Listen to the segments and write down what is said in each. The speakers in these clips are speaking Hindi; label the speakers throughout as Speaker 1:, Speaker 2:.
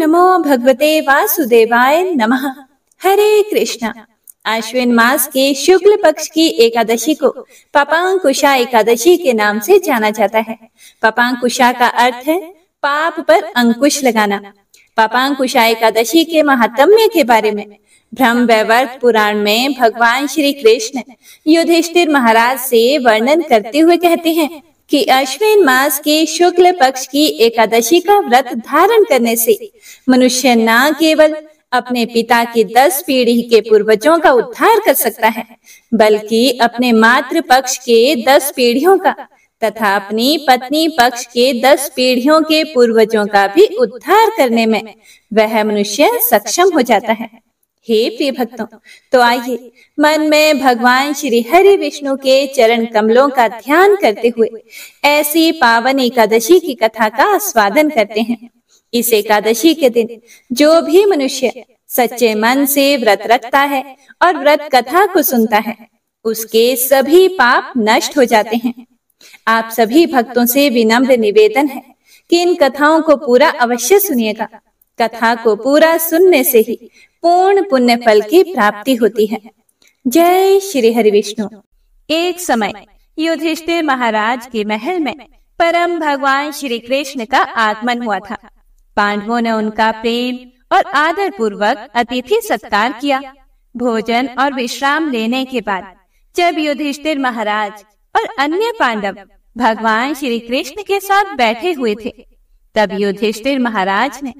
Speaker 1: नमो भगवते वासुदेवाय नमः हरे कृष्णा आश्विन मास के शुक्ल पक्ष की एकादशी को पपांकुशा एकादशी के नाम से जाना जाता है पपांकुशा का अर्थ है पाप पर अंकुश लगाना पपांकुशा एकादशी के महात्म्य के बारे में ब्रह्म वैवर्त पुराण में भगवान श्री कृष्ण युधिष्ठिर महाराज से वर्णन करते हुए कहते हैं कि अश्विन मास के शुक्ल पक्ष की एकादशी का व्रत धारण करने से मनुष्य न केवल अपने पिता की दस पीढ़ी के पूर्वजों का उद्धार कर सकता है बल्कि अपने मातृ पक्ष के दस पीढ़ियों का तथा अपनी पत्नी पक्ष के दस पीढ़ियों के पूर्वजों का भी उद्धार करने में वह मनुष्य सक्षम हो जाता है हे प्रिय भक्तों तो आइए मन में भगवान श्री हरि विष्णु के चरण कमलों का ध्यान करते हुए ऐसी पावन एकादशी की कथा का स्वादन करते हैं इस एकादशी के दिन जो भी मनुष्य सच्चे मन से व्रत रखता है और व्रत कथा को सुनता है उसके सभी पाप नष्ट हो जाते हैं आप सभी भक्तों से विनम्र निवेदन है कि इन कथाओं को पूरा अवश्य सुनिएगा कथा को पूरा सुनने से ही पूर्ण पुण्य फल की प्राप्ति होती है जय श्री हरि विष्णु एक समय युधिष्ठिर महाराज के महल में परम भगवान श्री कृष्ण का आगमन हुआ था पांडवों ने उनका प्रेम और आदर पूर्वक अतिथि सत्कार किया भोजन और विश्राम लेने के बाद जब युधिष्ठिर महाराज और अन्य पांडव भगवान श्री कृष्ण के साथ बैठे हुए थे तब युधिष्ठिर महाराज ने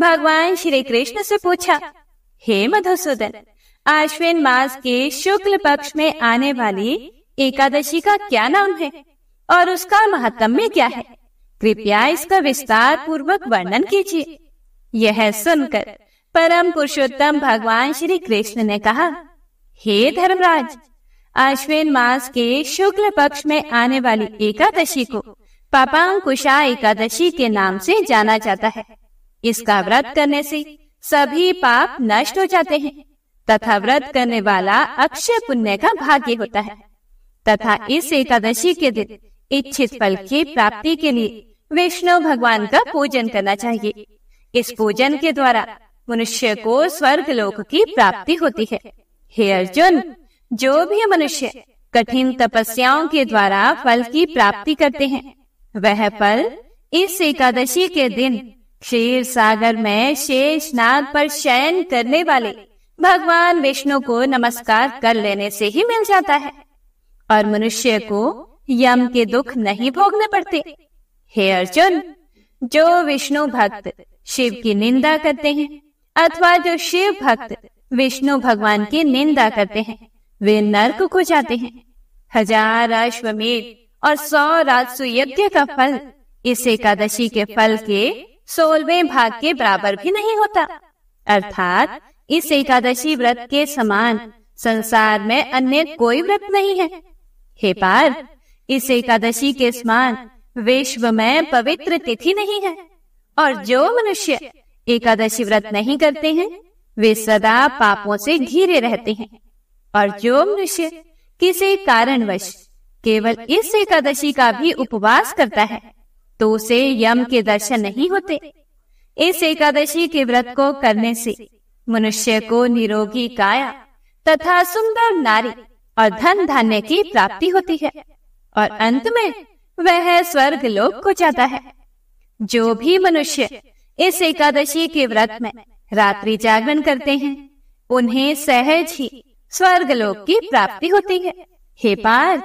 Speaker 1: भगवान श्री कृष्ण से पूछा हे मधुसूदन आश्विन मास के शुक्ल पक्ष में आने वाली एकादशी का क्या नाम है और उसका महात्म्य क्या है कृपया इसका विस्तार पूर्वक वर्णन कीजिए यह सुनकर परम पुरुषोत्तम भगवान श्री कृष्ण ने कहा हे धर्मराज आश्विन मास के शुक्ल पक्ष में आने वाली एकादशी को पापांकुशा एकादशी के नाम से जाना जाता है इसका व्रत करने से सभी पाप नष्ट हो जाते हैं तथा व्रत करने वाला अक्षय पुण्य का भाग्य होता है तथा इस एकादशी के दिन इच्छित फल की प्राप्ति के लिए विष्णु भगवान का पूजन करना चाहिए इस पूजन के द्वारा मनुष्य को स्वर्ग लोक की प्राप्ति होती है हे अर्जुन जो भी मनुष्य कठिन तपस्याओं के द्वारा फल की प्राप्ति करते हैं वह फल इस एकादशी के दिन क्षीर सागर में शेष नाग पर शयन करने वाले भगवान विष्णु को नमस्कार कर लेने से ही मिल जाता है और मनुष्य को यम के दुख नहीं भोगने पड़ते हे अर्जुन जो विष्णु भक्त शिव की निंदा करते हैं अथवा जो शिव भक्त विष्णु भगवान की निंदा करते हैं वे नर्क को जाते हैं हजार अश्वमेध और सौ राजसु यज्ञ का फल इस एकादशी के फल के सोलवें भाग के बराबर भी नहीं होता अर्थात इस एकादशी व्रत के समान संसार में अन्य कोई व्रत नहीं है हे पार इस एकादशी के समान विश्व में पवित्र तिथि नहीं है और जो मनुष्य एकादशी व्रत नहीं करते हैं वे सदा पापों से घिरे रहते हैं और जो मनुष्य किसी कारणवश केवल इस एकादशी का भी उपवास करता है तो उसे यम के दर्शन नहीं होते इस एकादशी के व्रत को करने से मनुष्य को निरोगी काया तथा सुंदर नारी और धन धान्य की प्राप्ति होती है और अंत में वह स्वर्ग लोक को जाता है जो भी मनुष्य इस एकादशी के व्रत में रात्रि जागरण करते हैं उन्हें सहज ही स्वर्ग लोक की प्राप्ति होती है हे पार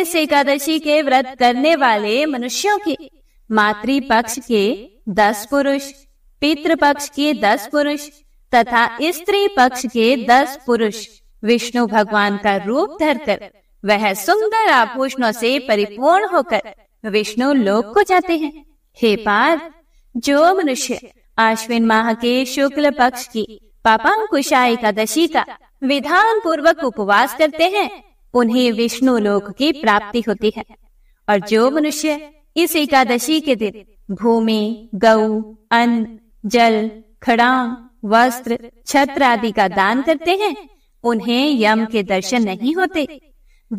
Speaker 1: इस एकादशी के व्रत करने वाले मनुष्यों की मातृपक्ष के दस पुरुष पितृपक्ष के दस पुरुष तथा स्त्री पक्ष के दस पुरुष विष्णु भगवान का रूप धरकर वह सुंदर आभूषणों से परिपूर्ण होकर विष्णु लोक को जाते हैं हे पार जो मनुष्य आश्विन माह के शुक्ल पक्ष की पापांकुशा एकादशी का विधान पूर्वक उपवास करते हैं उन्हें विष्णु लोक की प्राप्ति होती है और जो मनुष्य इस एकादशी के दिन भूमि गौ अन्न जल खड़ा वस्त्र छत्र आदि का दान करते हैं उन्हें यम के दर्शन नहीं होते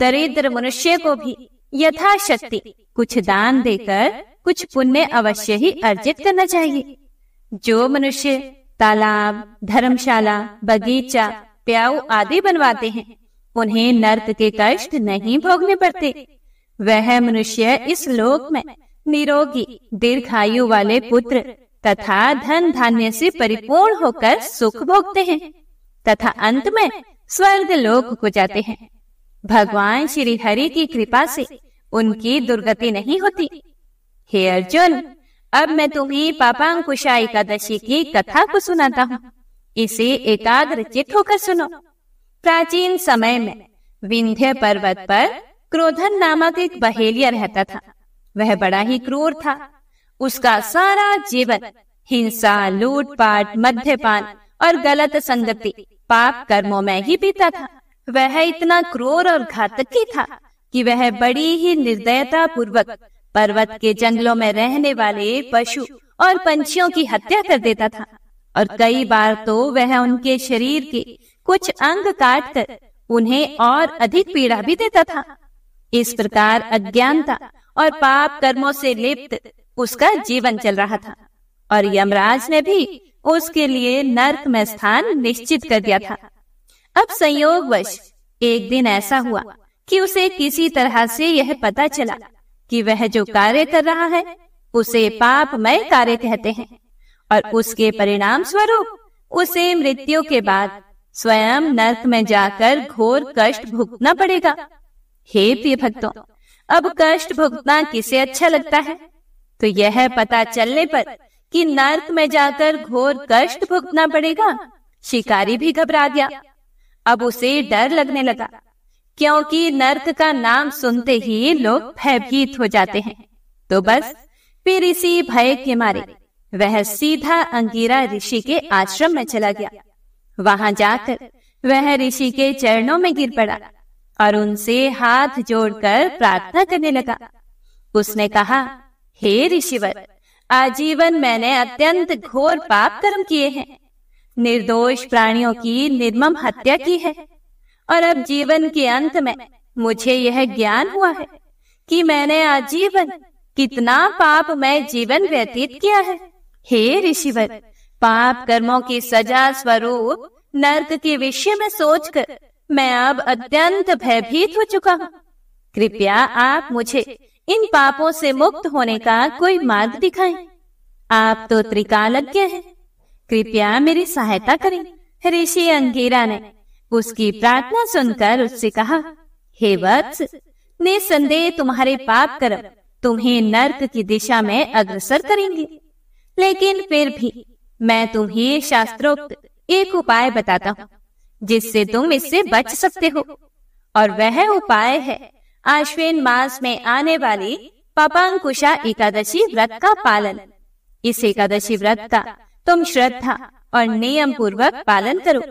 Speaker 1: दरिद्र मनुष्य को भी यथाशक्ति कुछ दान देकर कुछ पुण्य अवश्य ही अर्जित करना चाहिए जो मनुष्य तालाब धर्मशाला बगीचा प्याऊ आदि बनवाते हैं उन्हें नर्त के कष्ट नहीं भोगने पड़ते वह मनुष्य इस लोक में निरोगी दीर्घायु वाले पुत्र तथा धन धान्य से परिपूर्ण होकर सुख भोगते हैं तथा अंत में स्वर्ग लोक को जाते हैं भगवान श्री हरि की कृपा से उनकी दुर्गति नहीं होती हे अर्जुन अब मैं तुम्हें पापांकुशा एकादशी की कथा को सुनाता हूँ इसे चित होकर सुनो प्राचीन समय में विंध्य पर्वत पर क्रोधन नामक एक बहेलिया रहता था वह बड़ा ही क्रूर था उसका सारा जीवन हिंसा लूटपाट मध्यपान और गलत संगति पाप कर्मों में ही बीता था वह इतना क्रूर और घातकी था कि वह बड़ी ही निर्दयता पूर्वक पर्वत के जंगलों में रहने वाले पशु और पंछियों की हत्या कर देता था और कई बार तो वह उनके शरीर के कुछ अंग काट कर उन्हें और अधिक पीड़ा भी देता था इस प्रकार अज्ञानता और पाप कर्मों से लिप्त उसका जीवन चल रहा था और यमराज ने भी उसके लिए नर्क में स्थान निश्चित कर दिया था अब संयोगवश एक दिन ऐसा हुआ कि उसे किसी तरह से यह पता चला कि वह जो कार्य कर रहा है उसे पापमय कार्य कहते हैं और उसके परिणाम स्वरूप उसे मृत्यु के बाद स्वयं नर्क में जाकर घोर कष्ट भुगतना पड़ेगा हे प्रिय भक्तों अब कष्ट भुगतना किसे अच्छा लगता है तो यह पता चलने पर कि नर्क में जाकर घोर कष्ट भुगतना पड़ेगा शिकारी भी घबरा गया अब उसे डर लगने लगा क्योंकि नर्क का नाम सुनते ही लोग भयभीत हो जाते हैं तो बस फिर इसी भय के मारे वह सीधा अंगीरा ऋषि के आश्रम में चला गया वहां जाकर वह ऋषि के चरणों में गिर पड़ा और उनसे हाथ जोड़कर प्रार्थना करने लगा उसने कहा हे ऋषिवर आजीवन मैंने अत्यंत घोर पाप कर्म किए हैं निर्दोष प्राणियों की निर्मम हत्या की है और अब जीवन के अंत में मुझे यह ज्ञान हुआ है कि मैंने आजीवन कितना पाप मैं जीवन व्यतीत किया है हे ऋषिवर पाप कर्मों की सजा स्वरूप नर्क के विषय में सोचकर मैं अब अत्यंत भयभीत हो चुका हूँ कृपया आप मुझे इन पापों से मुक्त होने का कोई मार्ग दिखाएं। आप तो त्रिकालज्ञ हैं। कृपया मेरी सहायता करें ऋषि अंगीरा ने उसकी प्रार्थना सुनकर उससे कहा हे वत्स निसंदेह तुम्हारे पाप कर तुम्हें नर्क की दिशा में अग्रसर करेंगे लेकिन फिर भी मैं तुम्हें शास्त्रोक्त एक उपाय बताता हूँ जिससे तुम इससे बच सकते हो और वह उपाय है आश्विन मास में आने वाली पपांकुशा एकादशी व्रत का पालन इस एकादशी व्रत का तुम श्रद्धा और नियम पूर्वक पालन करो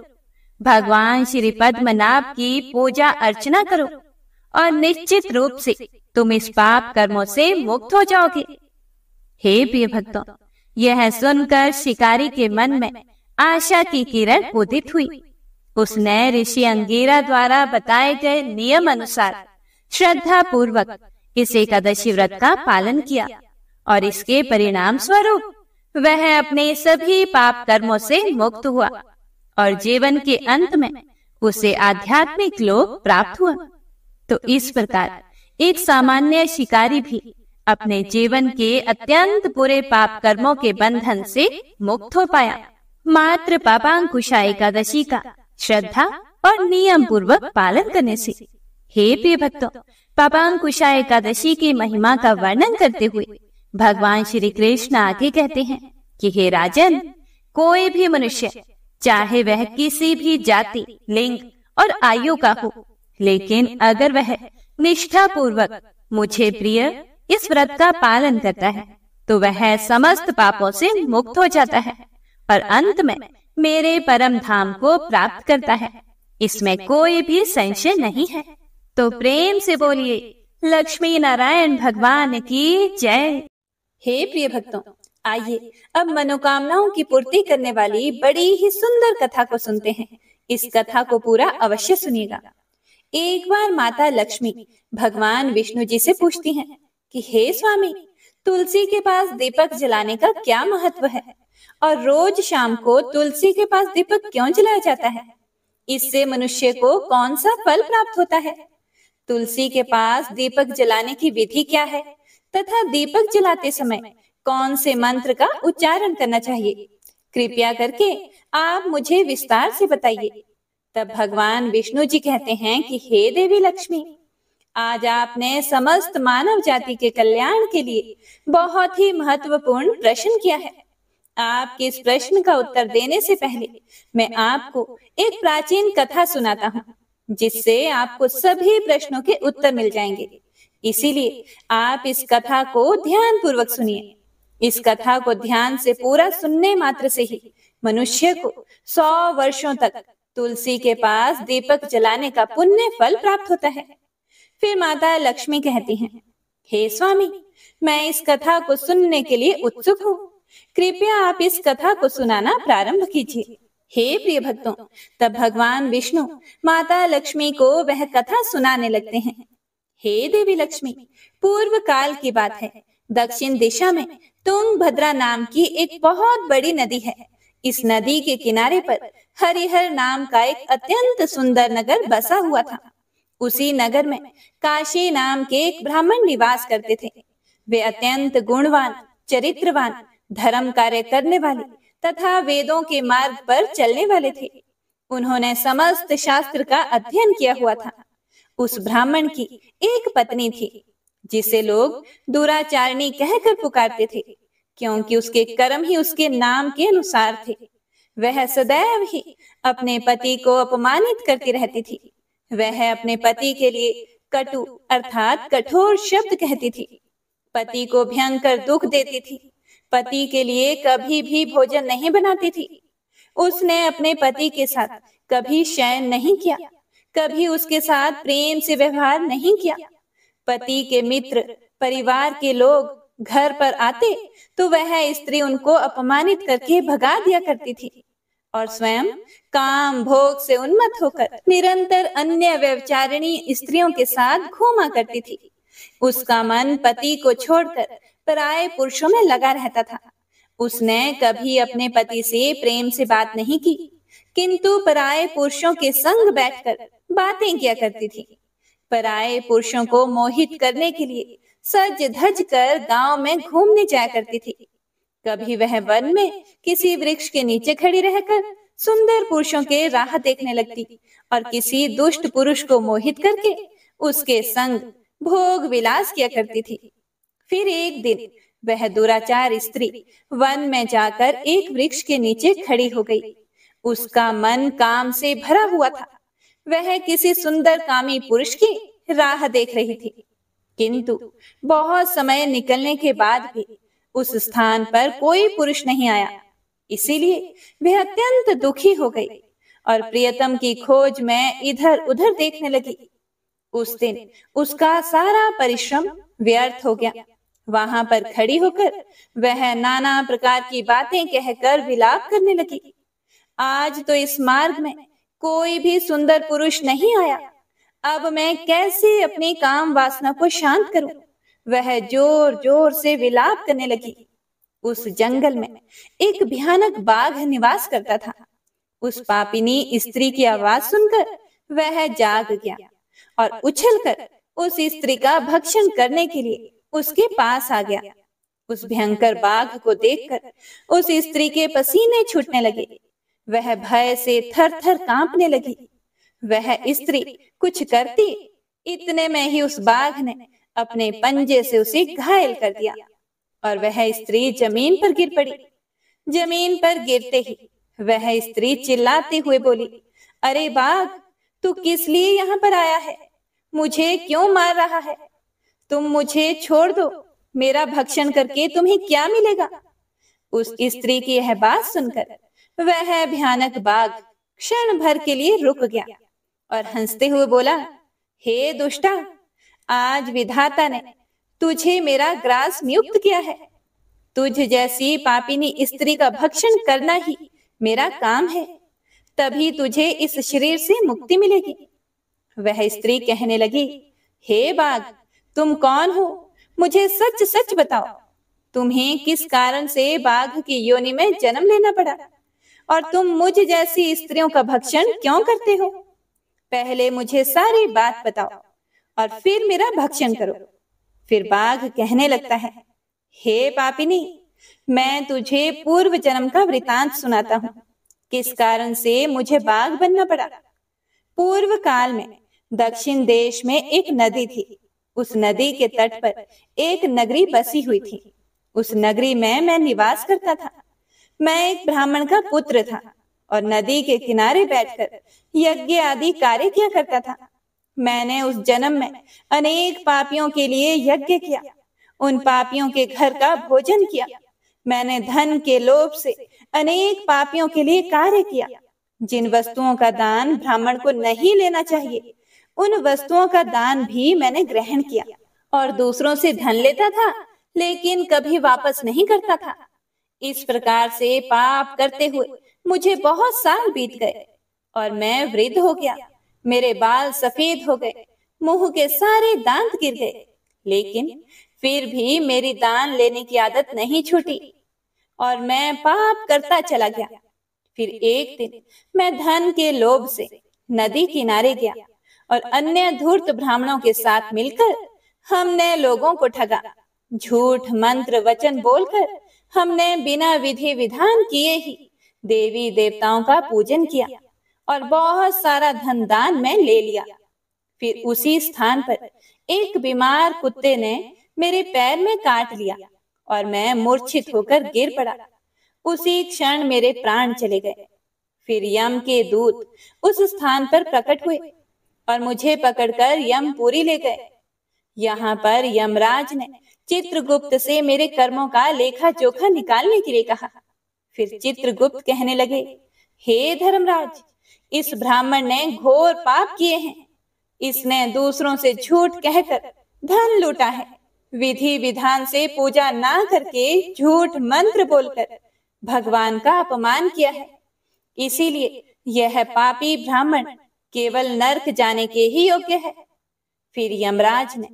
Speaker 1: भगवान श्री पद्मनाभ की पूजा अर्चना करो और निश्चित रूप से तुम इस पाप कर्मों से मुक्त हो जाओगे हे प्रिय भक्तों यह सुनकर शिकारी के मन में आशा की किरण उदित हुई उस नए ऋषि अंगेरा द्वारा बताए गए नियम अनुसार श्रद्धा पूर्वक इस एकादशी व्रत का पालन किया और इसके परिणाम स्वरूप वह अपने सभी पाप कर्मों से मुक्त हुआ और जीवन के अंत में उसे आध्यात्मिक लोक प्राप्त हुआ तो इस प्रकार एक सामान्य शिकारी भी अपने जीवन के अत्यंत बुरे पाप कर्मों के बंधन से मुक्त हो पाया मात्र पापांकुशा एकादशी का श्रद्धा और नियम पूर्वक पालन करने से हे प्रिय भक्तों पापांग कुशा एकादशी की महिमा का वर्णन करते हुए भगवान श्री कृष्ण आगे कहते हैं कि हे राजन कोई भी मनुष्य चाहे वह किसी भी जाति लिंग और आयु का हो लेकिन अगर वह निष्ठा पूर्वक मुझे प्रिय इस व्रत का पालन करता है तो वह समस्त पापों से मुक्त हो जाता है और अंत में मेरे परम धाम को प्राप्त करता है इसमें कोई भी संशय नहीं है तो प्रेम से बोलिए लक्ष्मी नारायण भगवान की जय हे प्रिय भक्तों आइए अब मनोकामनाओं की पूर्ति करने वाली बड़ी ही सुंदर कथा को सुनते हैं इस कथा को पूरा अवश्य सुनिएगा एक बार माता लक्ष्मी भगवान विष्णु जी से पूछती हैं कि हे स्वामी तुलसी के पास दीपक जलाने का क्या महत्व है और रोज शाम को तुलसी के पास दीपक क्यों जलाया जाता है इससे मनुष्य को कौन सा फल प्राप्त होता है तुलसी के पास दीपक जलाने की विधि क्या है तथा दीपक जलाते समय कौन से मंत्र का उच्चारण करना चाहिए कृपया करके आप मुझे विस्तार से बताइए तब भगवान विष्णु जी कहते हैं कि हे देवी लक्ष्मी आज आपने समस्त मानव जाति के कल्याण के लिए बहुत ही महत्वपूर्ण प्रश्न किया है आपके इस प्रश्न का उत्तर देने से पहले मैं आपको एक प्राचीन कथा सुनाता हूँ जिससे आपको सभी प्रश्नों के उत्तर मिल जाएंगे इसीलिए आप इस कथा को ध्यान पूर्वक सुनिए इस कथा को ध्यान से पूरा सुनने मात्र से ही मनुष्य को सौ वर्षों तक तुलसी के पास दीपक जलाने का पुण्य फल प्राप्त होता है फिर माता लक्ष्मी कहती हैं हे स्वामी मैं इस कथा को सुनने के लिए उत्सुक हूँ कृपया आप इस कथा को सुनाना प्रारंभ कीजिए हे प्रिय भक्तों तब भगवान विष्णु माता लक्ष्मी को वह कथा सुनाने लगते हैं हे देवी लक्ष्मी पूर्व काल की बात है दक्षिण दिशा में भद्रा नाम की एक बहुत बड़ी नदी है इस नदी के किनारे पर हरिहर नाम का एक अत्यंत सुंदर नगर बसा हुआ था उसी नगर में काशी नाम के एक ब्राह्मण निवास करते थे वे अत्यंत गुणवान चरित्रवान धर्म कार्य करने वाले तथा वेदों के मार्ग पर चलने वाले थे उन्होंने समस्त शास्त्र का अध्ययन किया हुआ था उस ब्राह्मण की एक पत्नी थी जिसे लोग दुराचारिणी कहकर पुकारते थे क्योंकि उसके कर्म ही उसके नाम के अनुसार थे वह सदैव ही अपने पति को अपमानित करती रहती थी वह अपने पति के लिए कटु अर्थात कठोर शब्द कहती थी पति को भयंकर दुख देती थी पति के लिए कभी भी भोजन नहीं बनाती थी उसने अपने पति के साथ कभी शयन नहीं किया कभी उसके साथ प्रेम से व्यवहार नहीं किया पति के मित्र परिवार के लोग घर पर आते तो वह स्त्री उनको अपमानित करके भगा दिया करती थी और स्वयं काम भोग से उन्मत्त होकर निरंतर अन्य व्यवचारिणी स्त्रियों के साथ घूमा करती थी उसका मन पति को छोड़कर पराये पुरुषों में लगा रहता था उसने कभी अपने पति से प्रेम से बात नहीं की किंतु पराये पुरुषों के संग बैठकर बातें किया करती थी पराये पुरुषों को मोहित करने के लिए सज धज कर गांव में घूमने जाया करती थी कभी वह वन में किसी वृक्ष के नीचे खड़ी रहकर सुंदर पुरुषों के राह देखने लगती और किसी दुष्ट पुरुष को मोहित करके उसके संग भोग विलास किया करती थी फिर एक दिन वह दुराचार स्त्री वन में जाकर एक वृक्ष के नीचे खड़ी हो गई उसका मन काम से भरा हुआ था वह किसी सुंदर कामी पुरुष की राह देख रही थी किंतु बहुत समय निकलने के बाद भी उस स्थान पर कोई पुरुष नहीं आया इसीलिए वह अत्यंत दुखी हो गई और प्रियतम की खोज में इधर उधर देखने लगी उस दिन उसका सारा परिश्रम व्यर्थ हो गया वहां पर खड़ी होकर वह नाना प्रकार की बातें कहकर विलाप करने लगी आज तो इस मार्ग में कोई भी सुंदर पुरुष नहीं आया अब मैं कैसे अपने काम वासना को शांत करूं? वह जोर जोर से विलाप करने लगी उस जंगल में एक भयानक बाघ निवास करता था उस पापिनी स्त्री की आवाज सुनकर वह जाग गया और उछलकर उस स्त्री का भक्षण करने के लिए उसके पास आ गया उस भयंकर बाघ को देखकर उस स्त्री के पसीने छूटने लगे वह भय से थर थर कांपने लगी वह स्त्री कुछ करती इतने में ही उस बाघ ने अपने पंजे से उसे घायल कर दिया और वह स्त्री जमीन पर गिर पड़ी जमीन पर गिरते ही वह स्त्री चिल्लाते हुए बोली अरे बाघ तू किस लिए यहाँ पर आया है मुझे क्यों मार रहा है तुम मुझे छोड़ दो मेरा भक्षण करके तुम्हें क्या मिलेगा उस स्त्री की यह बात सुनकर वह भयानक बाघ क्षण भर के लिए रुक गया और हंसते हुए बोला हे दुष्टा आज विधाता ने तुझे मेरा ग्रास नियुक्त किया है तुझ जैसी पापिनी स्त्री का भक्षण करना ही मेरा काम है तभी तुझे इस शरीर से मुक्ति मिलेगी वह स्त्री कहने लगी हे बाघ तुम कौन हो मुझे सच सच बताओ तुम्हें किस कारण से बाघ की योनि में जन्म लेना पड़ा और तुम मुझ जैसी स्त्रियों का भक्षण क्यों करते हो पहले मुझे सारी बात बताओ और फिर मेरा भक्षण करो फिर बाघ कहने लगता है हे पापिनी मैं तुझे पूर्व जन्म का वृतांत सुनाता हूँ किस कारण से मुझे बाघ बनना पड़ा पूर्व काल में दक्षिण देश में एक नदी थी उस नदी के तट पर एक नगरी बसी हुई थी उस नगरी में मैं निवास करता था मैं एक ब्राह्मण का पुत्र था और नदी के किनारे बैठकर यज्ञ आदि कार्य किया करता था मैंने उस जन्म में अनेक पापियों के लिए यज्ञ किया उन पापियों के घर का भोजन किया मैंने धन के लोभ से अनेक पापियों के लिए कार्य किया जिन वस्तुओं का दान ब्राह्मण को नहीं लेना चाहिए उन वस्तुओं का दान भी मैंने ग्रहण किया और दूसरों से धन लेता था लेकिन कभी वापस नहीं करता था इस प्रकार से पाप करते हुए मुझे बहुत साल बीत गए और मैं वृद्ध हो गया मेरे बाल सफेद हो गए मुंह के सारे दांत गिर गए लेकिन फिर भी मेरी दान लेने की आदत नहीं छूटी और मैं पाप करता चला गया फिर एक दिन मैं धन के लोभ से नदी किनारे गया और अन्य धूर्त ब्राह्मणों के साथ मिलकर हमने लोगों को ठगा झूठ मंत्र वचन बोलकर हमने बिना विधि विधान किए ही देवी देवताओं का पूजन किया और बहुत सारा धन दान में ले लिया फिर उसी स्थान पर एक बीमार कुत्ते ने मेरे पैर में काट लिया और मैं मूर्छित होकर गिर पड़ा उसी क्षण मेरे प्राण चले गए फिर यम के दूत उस स्थान पर प्रकट हुए और मुझे पकड़कर यमपुरी ले गए यहाँ पर यमराज ने चित्रगुप्त से मेरे कर्मों का लेखा जोखा निकालने के लिए कहा फिर चित्रगुप्त कहने लगे हे धर्मराज इस ब्राह्मण ने घोर पाप किए हैं इसने दूसरों से झूठ कहकर धन लूटा है विधि विधान से पूजा ना करके झूठ मंत्र बोलकर भगवान का अपमान किया है इसीलिए यह पापी ब्राह्मण केवल नर्क जाने के ही योग्य है फिर यमराज ने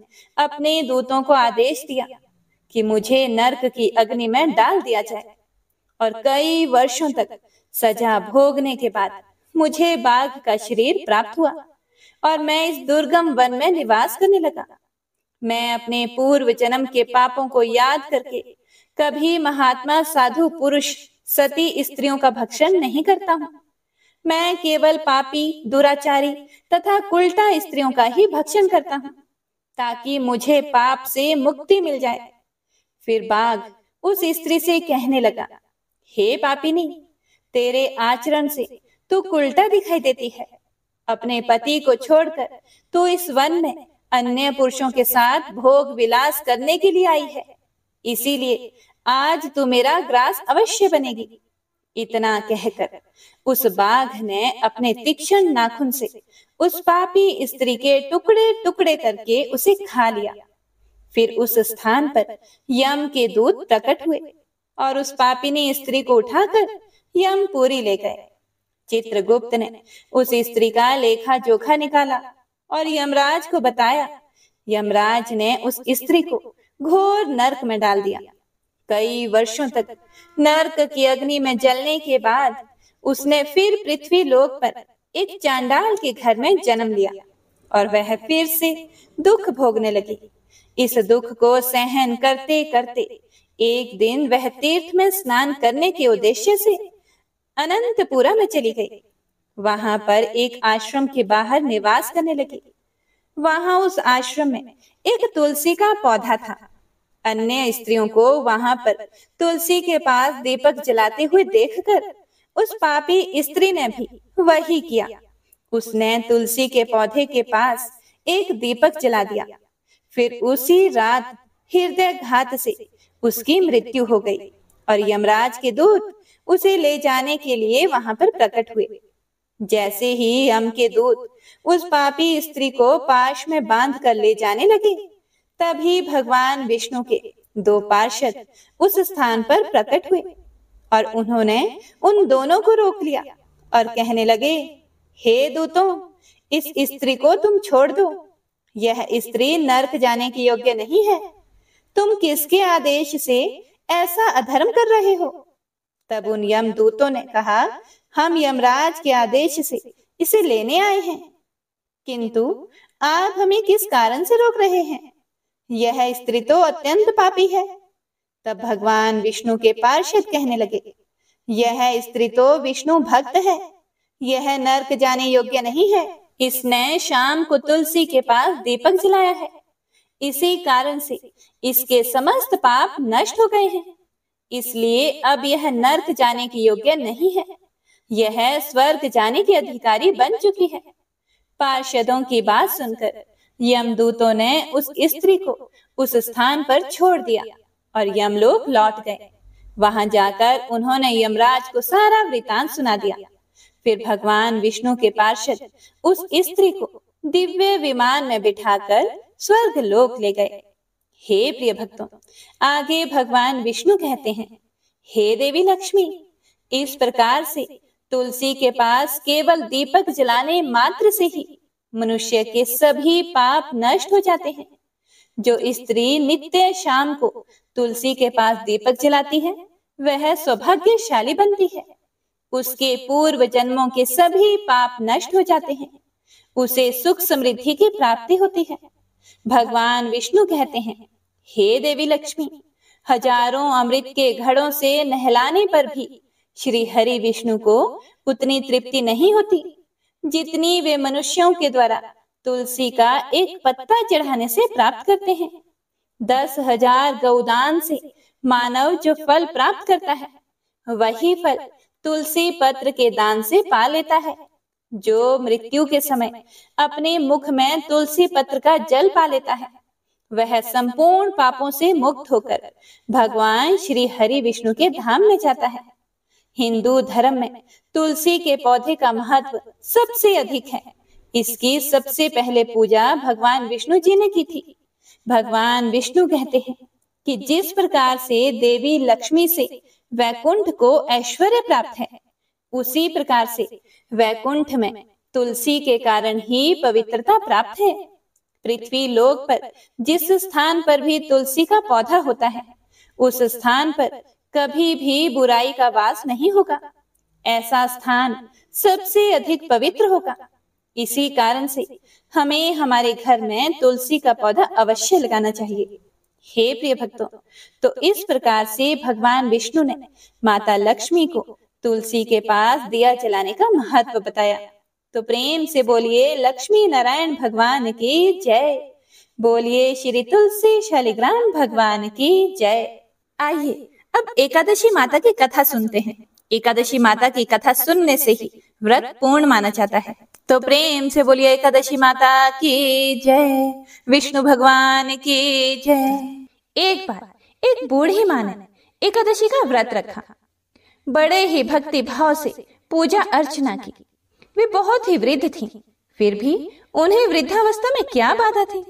Speaker 1: अपने दूतों को आदेश दिया कि मुझे नर्क की अग्नि में डाल दिया जाए और कई वर्षों तक सजा भोगने के बाद मुझे बाघ का शरीर प्राप्त हुआ और मैं इस दुर्गम वन में निवास करने लगा मैं अपने पूर्व जन्म के पापों को याद करके कभी महात्मा साधु पुरुष सती स्त्रियों का भक्षण नहीं करता हूँ मैं केवल पापी दुराचारी तथा कुलटा स्त्रियों का ही भक्षण करता हूँ ताकि मुझे पाप से मुक्ति मिल जाए फिर बाघ उस स्त्री से कहने लगा हे पापिनी तेरे आचरण से तू कुलटा दिखाई देती है अपने पति को छोड़कर तू इस वन में अन्य पुरुषों के साथ भोग विलास करने के लिए आई है इसीलिए आज तू मेरा ग्रास अवश्य बनेगी इतना कहकर उस बाघ ने अपने तीक्ष्ण नाखून से उस पापी स्त्री के टुकड़े टुकड़े करके उसे खा लिया फिर उस स्थान पर यम के दूत प्रकट हुए और उस पापी ने स्त्री को उठाकर यम पूरी ले गए चित्रगुप्त ने उस स्त्री का लेखा जोखा निकाला और यमराज को बताया यमराज ने उस स्त्री को घोर नरक में डाल दिया कई वर्षों तक नर्क की अग्नि में जलने के बाद उसने फिर पृथ्वी लोक पर एक चांडाल के घर में जन्म लिया और वह फिर से दुख भोगने लगी इस दुख को सहन करते करते एक दिन वह तीर्थ में स्नान करने के उद्देश्य से अनंतपुरा में चली गई वहां पर एक आश्रम के बाहर निवास करने लगी वहां उस आश्रम में एक तुलसी का पौधा था अन्य स्त्रियों को वहां पर तुलसी के पास दीपक जलाते हुए देखकर उस पापी स्त्री ने भी वही किया उसने तुलसी के पौधे के पास एक दीपक जला दिया फिर उसी रात हृदय घात से उसकी मृत्यु हो गई और यमराज के दूत उसे ले जाने के लिए वहां पर प्रकट हुए जैसे ही यम के दूत उस पापी स्त्री को पाश में बांध कर ले जाने लगे तभी भगवान विष्णु के दो पार्षद उस स्थान पर प्रकट हुए और उन्होंने उन दोनों को रोक लिया और कहने लगे हे दूतों इस स्त्री को तुम छोड़ दो यह स्त्री नर्क जाने की योग्य नहीं है तुम किसके आदेश से ऐसा अधर्म कर रहे हो तब उन यम दूतों ने कहा हम यमराज के आदेश से इसे लेने आए हैं किंतु आप हमें किस कारण से रोक रहे हैं यह स्त्री तो अत्यंत पापी है तब भगवान विष्णु के पार्षद कहने लगे यह स्त्री तो विष्णु भक्त है यह नर्क जाने योग्य नहीं है इसने शाम को तुलसी के पास दीपक जलाया है इसी कारण से इसके समस्त पाप नष्ट हो गए हैं इसलिए अब यह नर्क जाने की योग्य नहीं है यह स्वर्ग जाने की अधिकारी बन चुकी है पार्षदों की बात सुनकर यमदूतों ने उस स्त्री को उस स्थान पर छोड़ दिया और यमलोक लौट गए वहां जाकर उन्होंने यमराज को सारा वृतांत सुना दिया फिर भगवान विष्णु के पार्षद उस स्त्री को दिव्य विमान में बिठाकर स्वर्ग लोक ले गए हे प्रिय भक्तों आगे भगवान विष्णु कहते हैं हे देवी लक्ष्मी इस प्रकार से तुलसी के पास केवल दीपक जलाने मात्र से ही मनुष्य के सभी पाप नष्ट हो जाते हैं जो स्त्री नित्य शाम को तुलसी के पास दीपक जलाती है वह सौभाग्यशाली बनती है उसके पूर्व जन्मों के सभी पाप नष्ट हो जाते हैं उसे सुख समृद्धि की प्राप्ति होती है भगवान विष्णु कहते हैं हे देवी लक्ष्मी हजारों अमृत के घड़ों से नहलाने पर भी श्री हरि विष्णु को उतनी तृप्ति नहीं होती जितनी वे मनुष्यों के द्वारा तुलसी का एक पत्ता चढ़ाने से प्राप्त करते हैं दस हजार गौदान से मानव जो फल प्राप्त करता है वही फल तुलसी पत्र के दान से पा लेता है जो मृत्यु के समय अपने मुख में तुलसी पत्र का जल पा लेता है वह संपूर्ण पापों से मुक्त होकर भगवान श्री हरि विष्णु के धाम में जाता है हिंदू धर्म में तुलसी के पौधे का महत्व सबसे अधिक है इसकी सबसे पहले पूजा भगवान विष्णु जी ने की थी भगवान विष्णु कहते हैं कि जिस प्रकार से देवी लक्ष्मी से वैकुंठ को ऐश्वर्य प्राप्त है उसी प्रकार से वैकुंठ में तुलसी के कारण ही पवित्रता प्राप्त है पृथ्वी लोक पर जिस स्थान पर भी तुलसी का पौधा होता है उस स्थान पर कभी भी बुराई का वास नहीं होगा ऐसा स्थान सबसे अधिक पवित्र होगा इसी कारण से हमें हमारे घर में तुलसी का पौधा अवश्य लगाना चाहिए हे प्रिय भक्तों तो इस प्रकार से भगवान विष्णु ने माता लक्ष्मी को तुलसी के पास दिया जलाने का महत्व बताया तो प्रेम से बोलिए लक्ष्मी नारायण भगवान की जय बोलिए श्री तुलसी शालिग्राम भगवान की जय आइए अब एकादशी माता की कथा सुनते हैं एकादशी माता की कथा सुनने से ही व्रत पूर्ण माना जाता है तो प्रेम से बोलिए एकादशी माता की जय विष्णु भगवान की जय एक बार एक बूढ़ी माँ ने एकादशी का व्रत रखा बड़े ही भक्ति भाव से पूजा अर्चना की वे बहुत ही वृद्ध थी फिर भी उन्हें वृद्धावस्था में क्या बाधा थी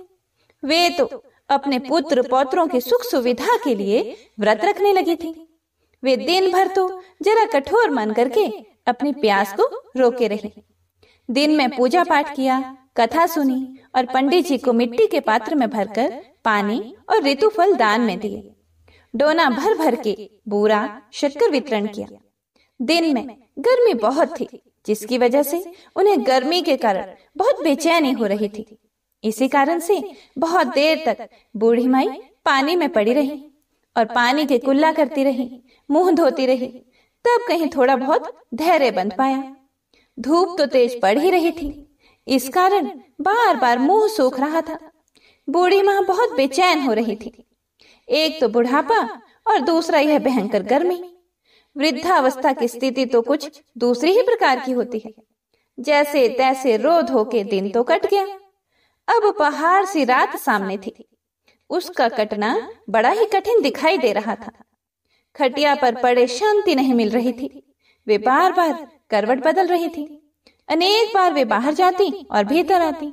Speaker 1: वे तो अपने पुत्र पौत्रों की सुख सुविधा के लिए व्रत रखने लगी थी वे दिन भर तो जरा कठोर मन करके अपनी प्यास को रोके रही दिन में पूजा पाठ किया कथा सुनी और पंडित जी को मिट्टी के पात्र में भरकर पानी और ऋतु फल दान में दिए डोना भर भर के बूरा शक्कर वितरण किया दिन में गर्मी बहुत थी जिसकी वजह से उन्हें गर्मी के कारण बहुत बेचैनी हो रही थी इसी कारण से बहुत देर तक बूढ़ी माई पानी में पड़ी रही और पानी के कुल्ला करती रही मुंह धोती रही तब कहीं थोड़ा बहुत धैर्य बन पाया धूप तो तेज पड़ ही रही थी इस कारण बार बार मुंह सूख रहा था बूढ़ी माँ बहुत बेचैन हो रही थी एक तो बुढ़ापा और दूसरा यह भयंकर गर्मी वृद्धावस्था की स्थिति तो कुछ दूसरी ही प्रकार की होती है जैसे तैसे रो धो के दिन तो कट गया अब पहाड़ सी रात सामने थी उसका कटना बड़ा ही कठिन दिखाई दे रहा था खटिया पर पड़े शांति नहीं मिल रही थी वे बार बार करवट बदल रही थी अनेक बार वे बाहर जाती और भीतर आती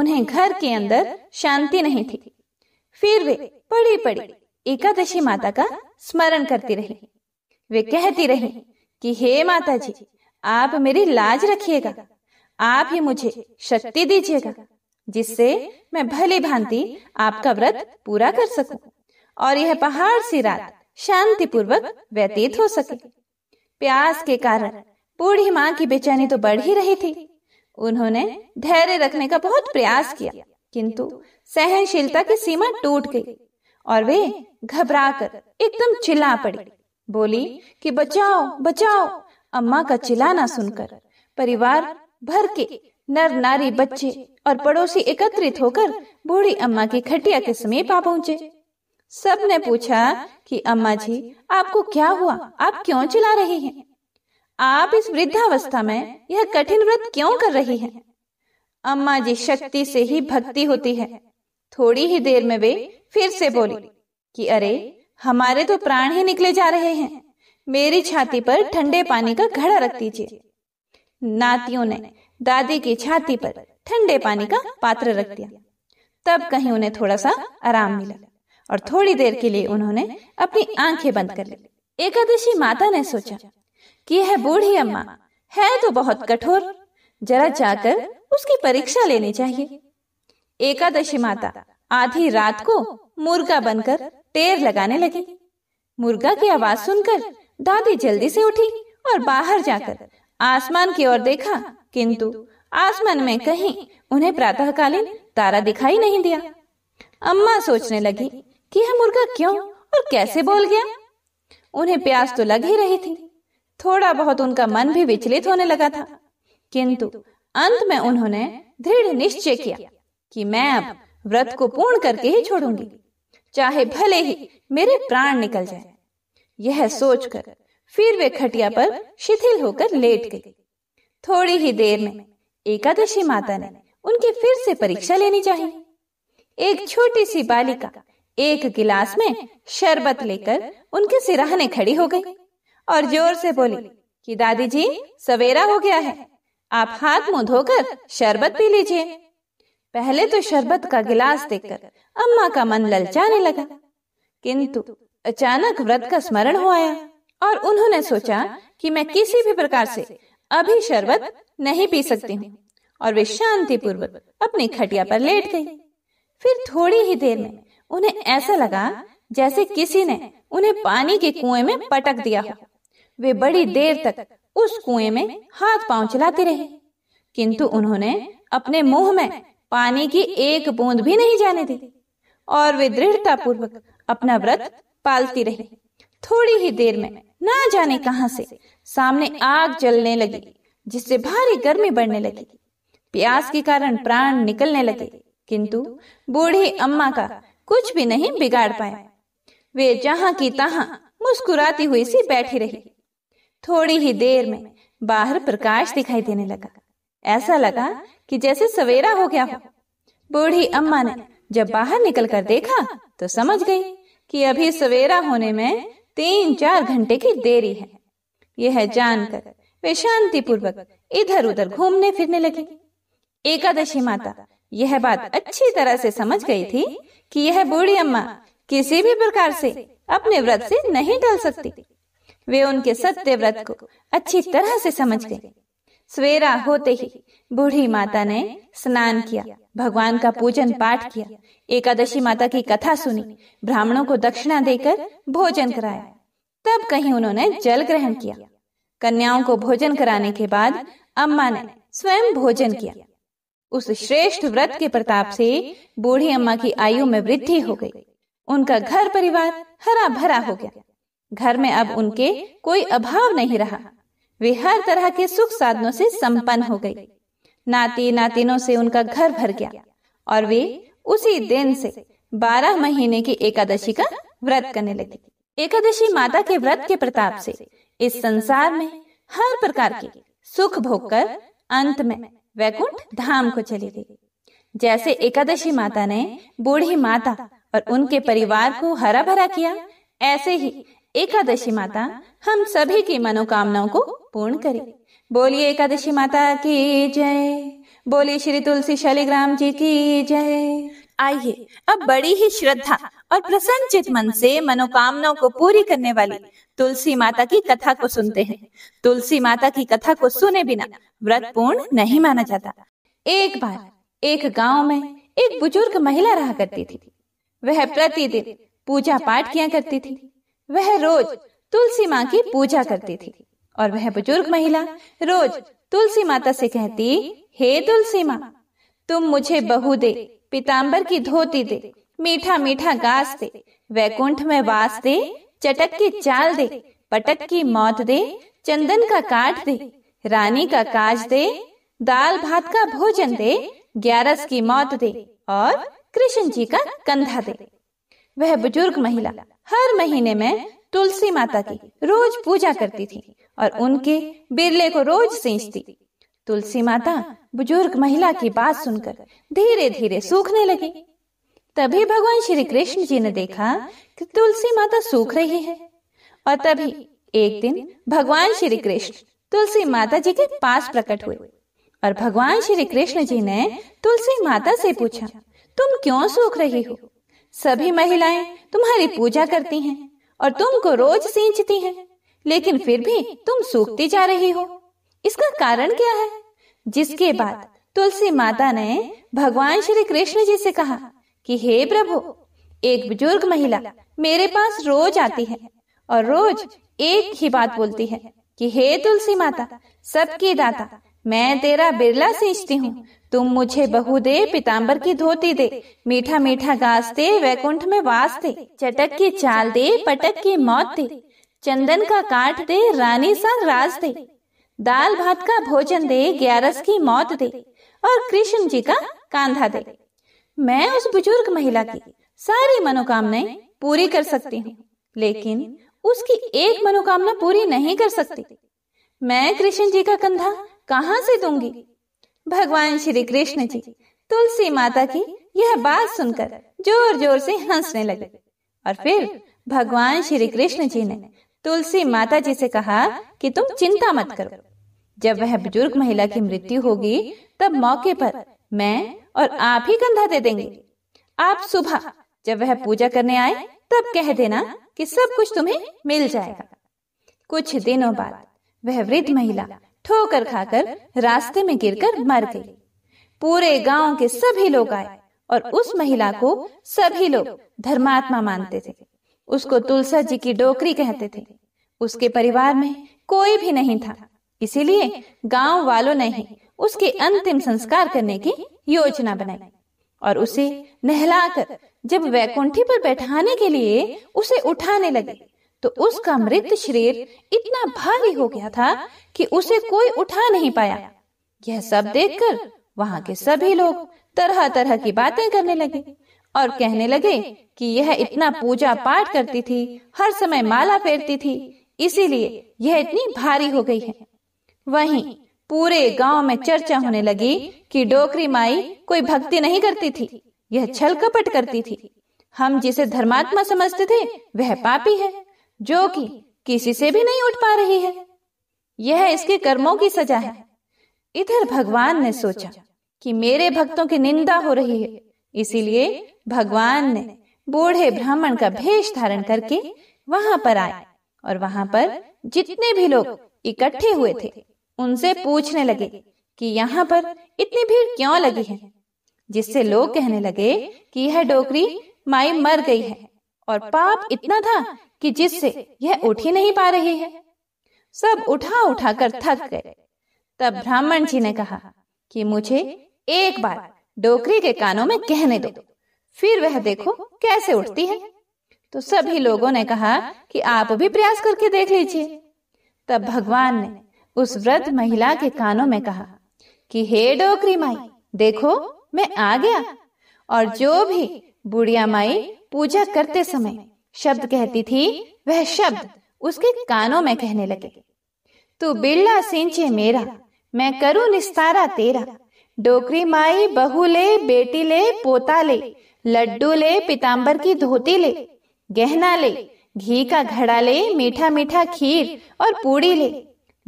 Speaker 1: उन्हें घर के अंदर शांति नहीं थी फिर वे पड़ी पड़ी एकादशी माता का स्मरण करती रही वे कहती रही कि हे माता जी आप मेरी लाज रखिएगा आप ही मुझे शक्ति दीजिएगा जिससे मैं भली भांति आपका व्रत पूरा कर सकूं और यह पहाड़ सी रात शांति पूर्वक व्यतीत हो सके प्यास के कारण बूढ़ी माँ की तो बेचैनी तो बढ़ ही रही थी उन्होंने धैर्य रखने का बहुत प्रयास किया किंतु सहनशीलता की सीमा टूट गई और वे घबराकर एकदम चिल्ला पड़ी बोली कि बचाओ बचाओ अम्मा का चिल्लाना सुनकर परिवार भर के नर नारी बच्चे और पड़ोसी एकत्रित होकर बूढ़ी अम्मा की खटिया के समीप आ पहुंचे सब ने पूछा कि अम्मा जी आपको क्या हुआ आप क्यों चिल्ला रही हैं? आप इस वृद्धावस्था में यह कठिन व्रत क्यों कर रही हैं? अम्मा जी शक्ति से ही भक्ति होती है थोड़ी ही देर में वे फिर से बोली कि अरे हमारे तो प्राण ही निकले जा रहे हैं मेरी छाती पर ठंडे पानी का घड़ा रख दीजिए नातियों ने दादी की छाती पर ठंडे पानी का पात्र रख दिया तब कहीं उन्हें थोड़ा सा आराम मिला और थोड़ी देर के लिए उन्होंने अपनी आंखें बंद कर ली एकादशी माता ने सोचा कि यह बूढ़ी अम्मा है तो बहुत कठोर जरा जाकर उसकी परीक्षा लेनी चाहिए एकादशी माता आधी रात को मुर्गा बनकर टेर लगाने लगी मुर्गा की आवाज सुनकर दादी जल्दी से उठी और बाहर जाकर आसमान की ओर देखा किंतु आसमान में कहीं उन्हें प्रातःकालीन तारा दिखाई नहीं दिया अम्मा सोचने लगी कि यह मुर्गा क्यों और कैसे बोल गया उन्हें प्यास तो लग ही तो रही थी थोड़ा बहुत उनका मन भी विचलित होने लगा था किंतु अंत में उन्होंने दृढ़ निश्चय किया कि मैं अब व्रत को पूर्ण करके ही छोड़ूंगी चाहे भले ही मेरे प्राण निकल जाए यह सोचकर फिर वे खटिया पर शिथिल होकर लेट गई थोड़ी ही देर में एकादशी माता ने उनकी फिर से परीक्षा लेनी चाहिए एक छोटी सी बालिका एक गिलास में शरबत लेकर उनके सिराहने खड़ी हो गई और जोर से बोली कि दादी जी सवेरा हो गया है आप हाथ मुंह धोकर शरबत पी लीजिए पहले तो शरबत का गिलास देखकर अम्मा का मन ललचाने लगा किंतु अचानक व्रत का स्मरण हो आया और उन्होंने सोचा कि मैं किसी भी प्रकार से अभी शरबत नहीं पी सकती हूँ और वे शांति पूर्वक अपनी खटिया पर लेट गई फिर थोड़ी ही देर में उन्हें ऐसा लगा जैसे किसी ने उन्हें पानी के कुएं में पटक दिया हो वे बड़ी देर तक उस कुएं में हाथ पांव चलाते रहे किंतु उन्होंने अपने मुंह में पानी की एक बूंद भी नहीं जाने दी और वे दृढ़ता पूर्वक अपना व्रत पालती रही थोड़ी ही देर में ना जाने कहां से सामने आग जलने लगी जिससे भारी गर्मी बढ़ने लगी प्यास के कारण प्राण निकलने लगे किंतु बूढ़ी अम्मा का कुछ भी नहीं बिगाड़ पाए वे जहां की तहां मुस्कुराती हुई सी बैठी रही थोड़ी ही देर में बाहर प्रकाश दिखाई देने लगा ऐसा लगा कि जैसे सवेरा हो गया हो बूढ़ी अम्मा ने जब बाहर निकल कर देखा तो, तो समझ गई कि अभी सवेरा होने में तीन चार घंटे की देरी है यह है जानकर वे शांति पूर्वक इधर उधर घूमने फिरने लगे एकादशी माता यह बात अच्छी तरह से समझ गई थी कि यह बूढ़ी अम्मा किसी भी प्रकार से अपने व्रत से नहीं टल सकती वे उनके सत्य व्रत को अच्छी तरह से समझ गए सवेरा होते ही बूढ़ी माता ने स्नान किया भगवान का पूजन पाठ किया एकादशी माता की कथा सुनी ब्राह्मणों को दक्षिणा देकर भोजन कराया तब कहीं उन्होंने जल ग्रहण किया कन्याओं को भोजन कराने के बाद अम्मा ने स्वयं भोजन किया उस श्रेष्ठ व्रत के प्रताप से बूढ़ी अम्मा की आयु में वृद्धि हो गई उनका घर परिवार हरा भरा हो गया घर में अब उनके कोई अभाव नहीं रहा वे हर तरह के सुख साधनों से संपन्न हो गई नाती नातिनों से उनका घर भर गया और वे उसी दिन से बारह महीने की एकादशी का व्रत करने लगी एकादशी माता के व्रत के प्रताप से इस संसार में हर प्रकार के सुख भोगकर अंत में वैकुंठ धाम को चली गई जैसे एकादशी माता ने बूढ़ी माता और उनके परिवार को हरा भरा किया ऐसे ही एकादशी माता हम सभी की मनोकामनाओं को पूर्ण करे बोलिए एकादशी माता की जय बोलिए श्री तुलसी शालिग्राम जी की जय आइए अब बड़ी ही श्रद्धा और प्रसन्न चित मन से मनोकामनाओं को पूरी करने वाली तुलसी माता की कथा को सुनते हैं तुलसी माता की कथा को सुने बिना व्रत पूर्ण नहीं माना जाता एक बार एक गांव में एक बुजुर्ग महिला रहा करती थी वह प्रतिदिन पूजा पाठ किया करती थी वह रोज तुलसी माँ की पूजा करती थी और वह बुजुर्ग महिला रोज तुलसी माता से कहती हे तुलसी माँ तुम मुझे बहु दे पीताम्बर की धोती दे मीठा मीठा गास दे वैकुंठ में वास दे चटक की चाल दे पटक की मौत दे चंदन का काट दे रानी का काज दे दाल भात का भोजन दे ग्यारस की मौत दे और कृष्ण जी का कंधा दे वह बुजुर्ग महिला हर महीने में तुलसी माता की रोज पूजा करती थी और उनके बिरले को रोज सींचती तुलसी माता बुजुर्ग महिला की बात सुनकर धीरे धीरे सूखने लगी तभी भगवान श्री कृष्ण जी ने देखा कि तुलसी माता सूख रही है और तभी एक दिन भगवान श्री कृष्ण तुलसी माता जी के पास प्रकट हुए और भगवान श्री कृष्ण जी ने तुलसी माता से पूछा तुम क्यों सूख रही हो सभी महिलाएं तुम्हारी पूजा करती हैं और तुमको रोज सींचती हैं लेकिन फिर भी तुम सूखती जा रही हो इसका कारण क्या है जिसके बाद तुलसी माता ने भगवान श्री कृष्ण जी से कहा कि हे प्रभु एक बुजुर्ग महिला मेरे पास रोज आती है और रोज एक ही बात बोलती है कि हे तुलसी माता सबकी दाता मैं तेरा बिरला सींचती हूँ तुम मुझे बहु दे पिताम्बर की धोती दे मीठा मीठा घास दे वैकुंठ में वास दे चटक की चाल दे पटक की मौत दे चंदन का काट दे रानी सा राज दे दाल भात का भोजन दे ग्यारस की मौत दे और कृष्ण जी का कांधा दे मैं उस बुजुर्ग महिला की सारी मनोकामनाएं पूरी कर सकती हूँ लेकिन उसकी एक मनोकामना पूरी नहीं कर सकती मैं कृष्ण जी का कंधा कहाँ से दूंगी भगवान श्री कृष्ण जी तुलसी माता की यह बात सुनकर जोर जोर से हंसने लगे और फिर भगवान श्री कृष्ण जी ने तुलसी माता जी से कहा कि तुम चिंता मत करो जब वह बुजुर्ग महिला की मृत्यु होगी तब मौके पर मैं और आप ही कंधा दे देंगे आप सुबह जब वह पूजा करने आए तब कह देना कि सब कुछ तुम्हें मिल जाएगा कुछ दिनों बाद वह वृद्ध महिला ठोकर खाकर रास्ते में गिरकर मर गई पूरे गांव के सभी लोग आए और उस महिला को सभी लोग धर्मात्मा मानते थे उसको तुलसा जी की डोकरी कहते थे उसके परिवार में कोई भी नहीं था इसीलिए गांव वालों ने ही उसके अंतिम संस्कार करने की योजना बनाई और उसे नहलाकर जब वैकुंठी पर बैठाने के लिए उसे उठाने लगे तो उसका मृत शरीर इतना भारी हो गया था कि उसे कोई उठा नहीं पाया यह सब देखकर वहां के सभी लोग तरह तरह की बातें करने लगे और कहने लगे कि यह इतना पूजा पाठ करती थी हर समय माला फेरती थी इसीलिए यह इतनी भारी हो गई है वहीं पूरे गांव में चर्चा होने लगी कि डोकरी माई कोई भक्ति नहीं करती थी यह छल कपट करती थी हम जिसे धर्मात्मा समझते थे वह पापी है जो कि किसी से भी नहीं उठ पा रही है यह इसके कर्मों की सजा है इधर भगवान ने सोचा कि मेरे भक्तों की निंदा हो रही है इसीलिए भगवान ने बूढ़े ब्राह्मण का भेष धारण करके वहां पर आए और वहां पर जितने भी लोग इकट्ठे हुए थे उनसे पूछने लगे कि यहाँ पर इतनी भीड़ क्यों लगी है जिससे लोग कहने लगे कि यह डोकरी माई मर गई है और पाप इतना था कि जिससे यह उठ ही नहीं पा रही है सब उठा उठा कर थक गए तब ब्राह्मण जी ने कहा कि मुझे एक बार डोकरी के कानों में कहने दो फिर वह देखो कैसे उठती है तो, तो सभी लोगों ने कहा कि आप भी प्रयास करके देख लीजिए तब भगवान ने उस वृद्ध महिला के कानों में कहा कि हे डोकरी माई देखो मैं आ गया और जो भी बुढ़िया माई पूजा करते समय शब्द कहती थी वह शब्द उसके कानों में कहने लगे तू बिरला सिंचे मेरा मैं करूं निस्तारा तेरा डोकरी माई बहू ले बेटी ले पोता ले लड्डू ले पिताम्बर की धोती ले गहना ले घी का घड़ा ले मीठा मीठा खीर और पूड़ी ले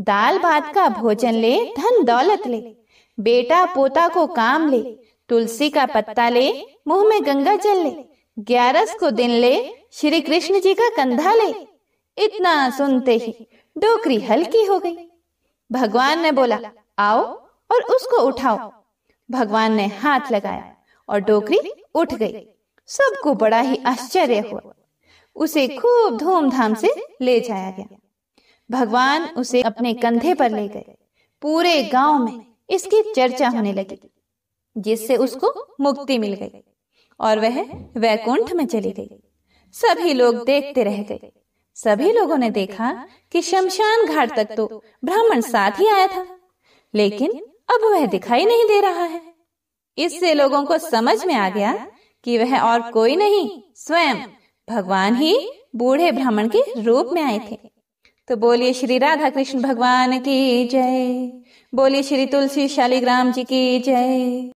Speaker 1: दाल भात का भोजन ले धन दौलत ले बेटा पोता को काम ले तुलसी का पत्ता ले मुंह में गंगा जल ले ग्यारस को दिन ले श्री कृष्ण जी का कंधा ले इतना सुनते ही डोकरी हल्की हो गई भगवान ने बोला आओ और उसको उठाओ भगवान ने हाथ लगाया और डोकरी उठ गई सबको बड़ा ही आश्चर्य हुआ उसे खूब धूमधाम से ले जाया गया भगवान उसे अपने कंधे पर ले गए पूरे गांव में इसकी चर्चा होने लगी जिससे उसको मुक्ति मिल गई और वह वैकुंठ में चली गई सभी लोग देखते रह गए सभी लोगों ने देखा कि शमशान घाट तक तो, तो ब्राह्मण साथ ही आया था लेकिन अब वह दिखाई नहीं दे रहा है इससे लोगों को समझ में आ गया कि वह और कोई नहीं स्वयं भगवान ही बूढ़े ब्राह्मण के रूप में आए थे तो बोलिए श्री राधा कृष्ण भगवान की जय बोलिए श्री तुलसी शालिग्राम जी की जय